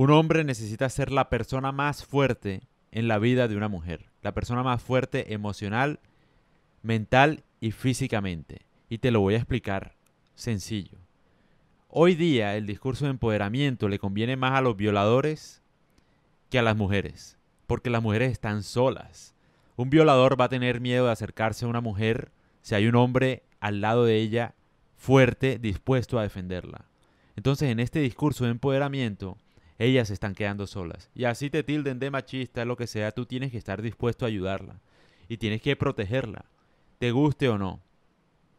Un hombre necesita ser la persona más fuerte en la vida de una mujer, la persona más fuerte emocional, mental y físicamente. Y te lo voy a explicar sencillo. Hoy día el discurso de empoderamiento le conviene más a los violadores que a las mujeres, porque las mujeres están solas. Un violador va a tener miedo de acercarse a una mujer si hay un hombre al lado de ella fuerte, dispuesto a defenderla. Entonces en este discurso de empoderamiento, ellas se están quedando solas. Y así te tilden de machista, lo que sea, tú tienes que estar dispuesto a ayudarla. Y tienes que protegerla, te guste o no.